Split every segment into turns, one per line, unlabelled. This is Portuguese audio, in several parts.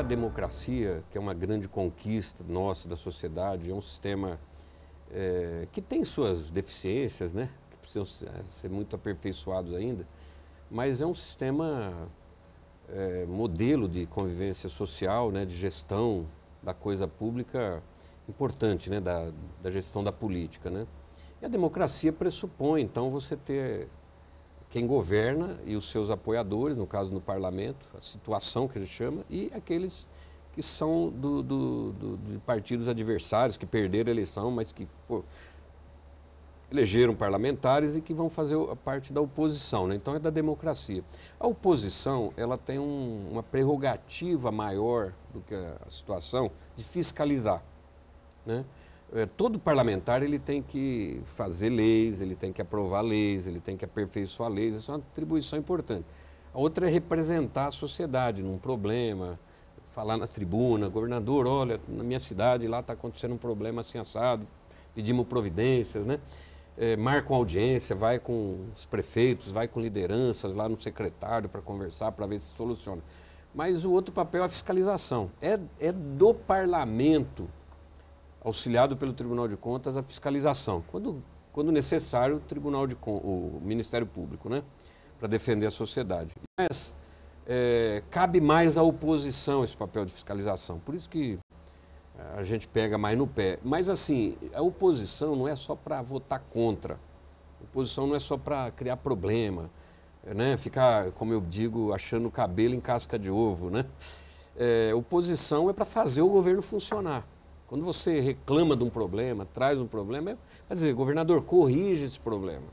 a democracia, que é uma grande conquista nossa da sociedade, é um sistema é, que tem suas deficiências, né? que precisam é, ser muito aperfeiçoados ainda, mas é um sistema é, modelo de convivência social, né? de gestão da coisa pública importante, né? da, da gestão da política. Né? E a democracia pressupõe, então, você ter quem governa e os seus apoiadores, no caso no parlamento, a situação que a gente chama, e aqueles que são do, do, do, de partidos adversários, que perderam a eleição, mas que for, elegeram parlamentares e que vão fazer a parte da oposição. Né? Então é da democracia. A oposição ela tem um, uma prerrogativa maior do que a situação de fiscalizar. Né? É, todo parlamentar ele tem que fazer leis, ele tem que aprovar leis, ele tem que aperfeiçoar leis, isso é uma atribuição importante. A outra é representar a sociedade num problema, falar na tribuna, governador, olha, na minha cidade lá está acontecendo um problema assim assado, pedimos providências, né? É, marca uma audiência, vai com os prefeitos, vai com lideranças lá no secretário para conversar, para ver se soluciona. Mas o outro papel é a fiscalização. É, é do parlamento auxiliado pelo Tribunal de Contas, a fiscalização. Quando, quando necessário, o Tribunal de o Ministério Público, né? Para defender a sociedade. Mas é, cabe mais à oposição esse papel de fiscalização. Por isso que é, a gente pega mais no pé. Mas assim, a oposição não é só para votar contra. A oposição não é só para criar problema, né? Ficar, como eu digo, achando cabelo em casca de ovo, né? É, oposição é para fazer o governo funcionar. Quando você reclama de um problema, traz um problema, quer dizer, governador, corrige esse problema.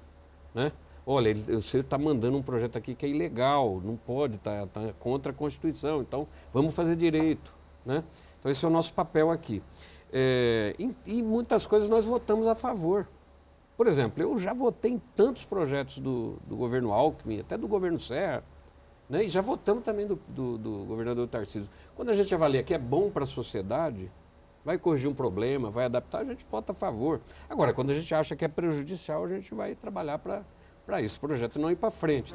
Né? Olha, senhor está mandando um projeto aqui que é ilegal, não pode, está tá contra a Constituição, então vamos fazer direito. Né? Então esse é o nosso papel aqui. É, e, e, muitas coisas nós votamos a favor. Por exemplo, eu já votei em tantos projetos do, do governo Alckmin, até do governo Serra, né? e já votamos também do, do, do governador Tarcísio. Quando a gente avalia que é bom para a sociedade, vai corrigir um problema, vai adaptar, a gente vota a favor. Agora, quando a gente acha que é prejudicial, a gente vai trabalhar para esse o projeto não ir para frente.